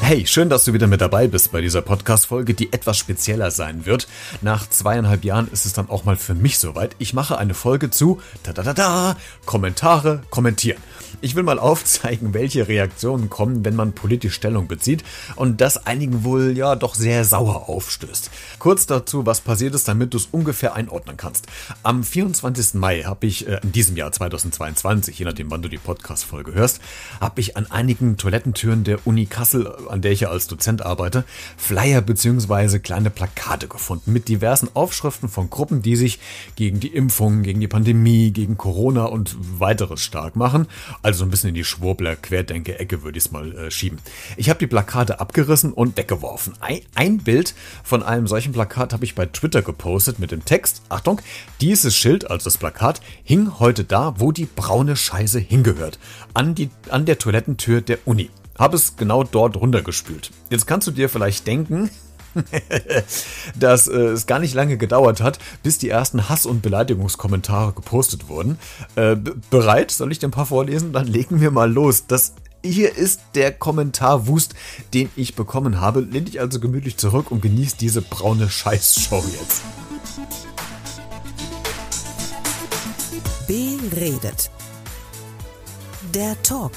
Hey, schön, dass du wieder mit dabei bist bei dieser Podcast-Folge, die etwas spezieller sein wird. Nach zweieinhalb Jahren ist es dann auch mal für mich soweit. Ich mache eine Folge zu, da da da da, Kommentare kommentieren. Ich will mal aufzeigen, welche Reaktionen kommen, wenn man politisch Stellung bezieht und das einigen wohl ja doch sehr sauer aufstößt. Kurz dazu, was passiert ist, damit du es ungefähr einordnen kannst. Am 24. Mai habe ich äh, in diesem Jahr 2022, je nachdem wann du die Podcast-Folge hörst, habe ich an einigen Toilettentüren der Uni Kassel, an der ich ja als Dozent arbeite, Flyer bzw. kleine Plakate gefunden mit diversen Aufschriften von Gruppen, die sich gegen die Impfung, gegen die Pandemie, gegen Corona und weiteres stark machen also so ein bisschen in die Schwurbler-Querdenke-Ecke würde ich es mal äh, schieben. Ich habe die Plakate abgerissen und weggeworfen. Ein, ein Bild von einem solchen Plakat habe ich bei Twitter gepostet mit dem Text, Achtung, dieses Schild, also das Plakat, hing heute da, wo die braune Scheiße hingehört. An, die, an der Toilettentür der Uni. Habe es genau dort runtergespült. Jetzt kannst du dir vielleicht denken, dass äh, es gar nicht lange gedauert hat, bis die ersten Hass- und Beleidigungskommentare gepostet wurden. Äh, bereit? Soll ich dir ein paar vorlesen? Dann legen wir mal los. Das hier ist der Kommentarwust, den ich bekommen habe. Lehn dich also gemütlich zurück und genieß diese braune Scheißshow jetzt. Beredet. Der Talk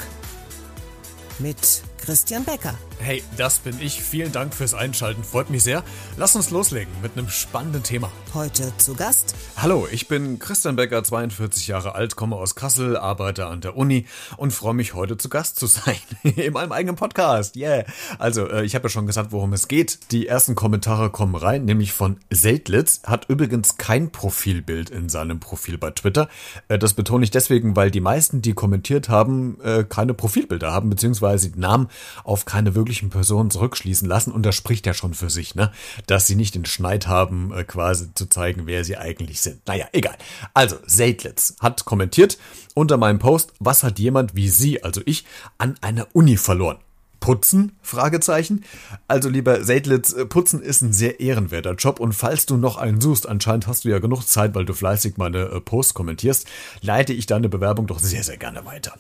mit Christian Becker. Hey, das bin ich. Vielen Dank fürs Einschalten. Freut mich sehr. Lass uns loslegen mit einem spannenden Thema. Heute zu Gast. Hallo, ich bin Christian Becker, 42 Jahre alt, komme aus Kassel, arbeite an der Uni und freue mich heute zu Gast zu sein in meinem eigenen Podcast. Yeah. Also, äh, ich habe ja schon gesagt, worum es geht. Die ersten Kommentare kommen rein, nämlich von Seltlitz, hat übrigens kein Profilbild in seinem Profil bei Twitter. Äh, das betone ich deswegen, weil die meisten, die kommentiert haben, äh, keine Profilbilder haben, beziehungsweise weil sie den Namen auf keine wirklichen Personen zurückschließen lassen. Und das spricht ja schon für sich, ne? Dass sie nicht den Schneid haben, äh, quasi zu zeigen, wer sie eigentlich sind. Naja, egal. Also, Seidlitz hat kommentiert unter meinem Post, was hat jemand wie Sie, also ich, an einer Uni verloren? putzen? Fragezeichen. Also lieber Seidlitz, äh, putzen ist ein sehr ehrenwerter Job und falls du noch einen suchst, anscheinend hast du ja genug Zeit, weil du fleißig meine äh, Posts kommentierst, leite ich deine Bewerbung doch sehr, sehr gerne weiter.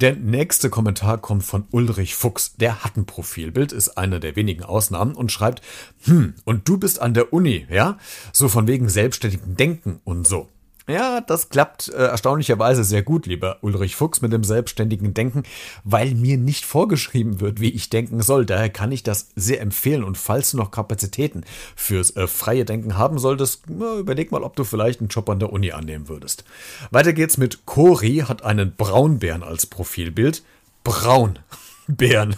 Der nächste Kommentar kommt von Ulrich Fuchs. Der hat ein Profilbild, ist einer der wenigen Ausnahmen und schreibt, hm, und du bist an der Uni, ja? So von wegen selbstständigem Denken und so. Ja, das klappt äh, erstaunlicherweise sehr gut, lieber Ulrich Fuchs, mit dem selbstständigen Denken, weil mir nicht vorgeschrieben wird, wie ich denken soll. Daher kann ich das sehr empfehlen. Und falls du noch Kapazitäten fürs äh, freie Denken haben solltest, na, überleg mal, ob du vielleicht einen Job an der Uni annehmen würdest. Weiter geht's mit Cori, hat einen Braunbären als Profilbild. Braunbären.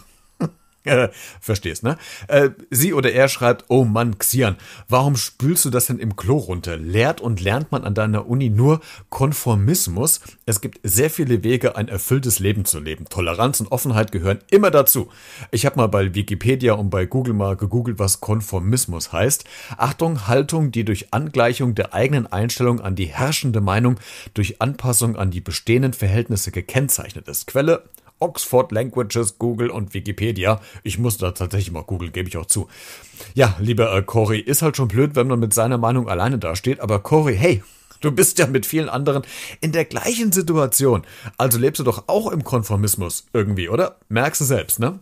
Äh, verstehst, ne? Äh, sie oder er schreibt, oh Mann, Xian, warum spülst du das denn im Klo runter? Lehrt und lernt man an deiner Uni nur Konformismus? Es gibt sehr viele Wege, ein erfülltes Leben zu leben. Toleranz und Offenheit gehören immer dazu. Ich habe mal bei Wikipedia und bei Google mal gegoogelt, was Konformismus heißt. Achtung, Haltung, die durch Angleichung der eigenen Einstellung an die herrschende Meinung durch Anpassung an die bestehenden Verhältnisse gekennzeichnet ist. Quelle Oxford Languages, Google und Wikipedia. Ich muss da tatsächlich mal googeln, gebe ich auch zu. Ja, lieber äh, Cory, ist halt schon blöd, wenn man mit seiner Meinung alleine dasteht, aber Cory, hey, Du bist ja mit vielen anderen in der gleichen Situation. Also lebst du doch auch im Konformismus irgendwie, oder? Merkst du selbst, ne?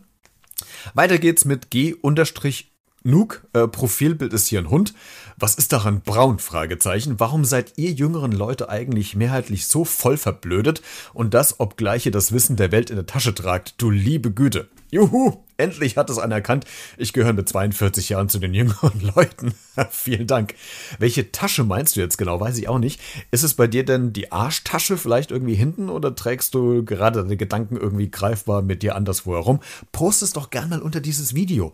Weiter geht's mit G-Unterstrich Nuke, äh, Profilbild ist hier ein Hund. Was ist daran braun? Fragezeichen. Warum seid ihr jüngeren Leute eigentlich mehrheitlich so voll verblödet und das, obgleich ihr das Wissen der Welt in der Tasche tragt? Du liebe Güte. Juhu, endlich hat es einer erkannt. Ich gehöre mit 42 Jahren zu den jüngeren Leuten. Vielen Dank. Welche Tasche meinst du jetzt genau? Weiß ich auch nicht. Ist es bei dir denn die Arschtasche vielleicht irgendwie hinten oder trägst du gerade deine Gedanken irgendwie greifbar mit dir anderswo herum? Post es doch gern mal unter dieses Video.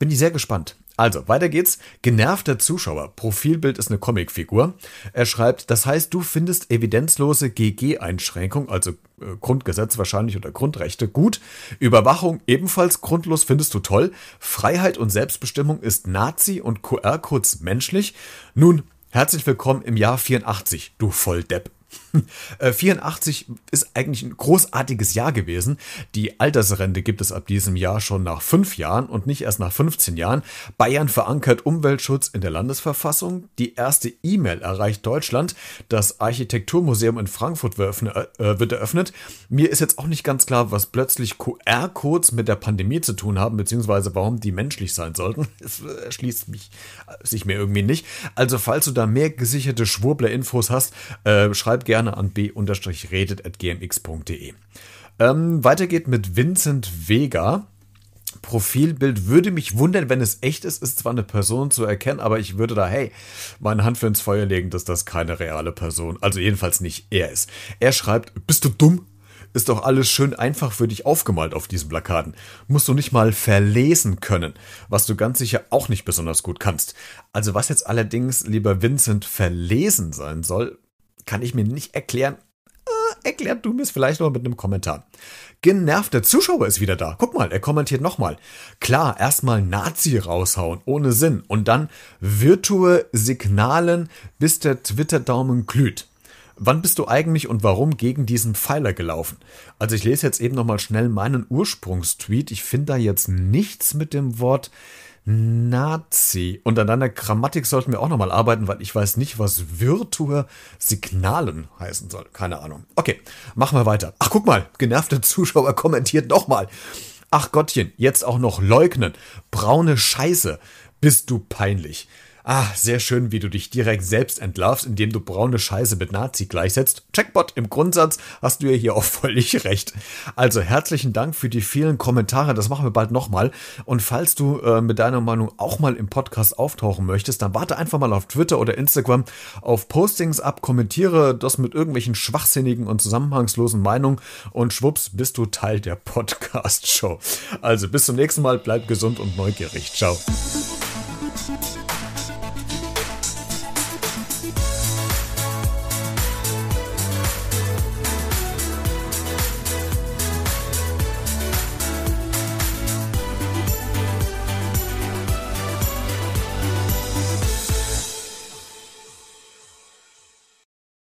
Bin ich sehr gespannt. Also, weiter geht's. Genervter Zuschauer. Profilbild ist eine Comicfigur. Er schreibt, das heißt, du findest evidenzlose GG-Einschränkung, also äh, Grundgesetz wahrscheinlich oder Grundrechte, gut. Überwachung ebenfalls grundlos findest du toll. Freiheit und Selbstbestimmung ist Nazi und QR-Codes menschlich. Nun, herzlich willkommen im Jahr 84, du Volldepp. 84 äh, ist eigentlich ein großartiges Jahr gewesen. Die Altersrente gibt es ab diesem Jahr schon nach fünf Jahren und nicht erst nach 15 Jahren. Bayern verankert Umweltschutz in der Landesverfassung. Die erste E-Mail erreicht Deutschland. Das Architekturmuseum in Frankfurt wird äh, eröffnet. Mir ist jetzt auch nicht ganz klar, was plötzlich QR-Codes mit der Pandemie zu tun haben, beziehungsweise warum die menschlich sein sollten. Es äh, erschließt mich, sich mir irgendwie nicht. Also, falls du da mehr gesicherte Schwurbler-Infos hast, äh, schreib schreibt gerne an b-redet.gmx.de. Ähm, weiter geht mit Vincent Vega. Profilbild würde mich wundern, wenn es echt ist. Ist zwar eine Person zu erkennen, aber ich würde da, hey, meine Hand für ins Feuer legen, dass das keine reale Person, also jedenfalls nicht er ist. Er schreibt, bist du dumm? Ist doch alles schön einfach für dich aufgemalt auf diesen Plakaten. Musst du nicht mal verlesen können, was du ganz sicher auch nicht besonders gut kannst. Also was jetzt allerdings, lieber Vincent, verlesen sein soll, kann ich mir nicht erklären. Äh, erklärt du mir es vielleicht noch mit einem Kommentar. Genervter Zuschauer ist wieder da. Guck mal, er kommentiert nochmal. Klar, erstmal Nazi raushauen, ohne Sinn. Und dann virtue Signalen, bis der Twitter-Daumen glüht. Wann bist du eigentlich und warum gegen diesen Pfeiler gelaufen? Also ich lese jetzt eben nochmal schnell meinen Ursprungstweet. Ich finde da jetzt nichts mit dem Wort Nazi. Und an deiner Grammatik sollten wir auch nochmal arbeiten, weil ich weiß nicht, was Virtuer Signalen heißen soll. Keine Ahnung. Okay, machen wir weiter. Ach, guck mal, genervter Zuschauer kommentiert nochmal. Ach Gottchen, jetzt auch noch leugnen. Braune Scheiße. Bist du peinlich. Ah, sehr schön, wie du dich direkt selbst entlarvst, indem du braune Scheiße mit Nazi gleichsetzt. Checkbot, im Grundsatz hast du ja hier auch völlig recht. Also herzlichen Dank für die vielen Kommentare, das machen wir bald nochmal. Und falls du äh, mit deiner Meinung auch mal im Podcast auftauchen möchtest, dann warte einfach mal auf Twitter oder Instagram auf Postings ab, kommentiere das mit irgendwelchen schwachsinnigen und zusammenhangslosen Meinungen und schwupps bist du Teil der Podcast-Show. Also bis zum nächsten Mal, bleib gesund und neugierig. Ciao.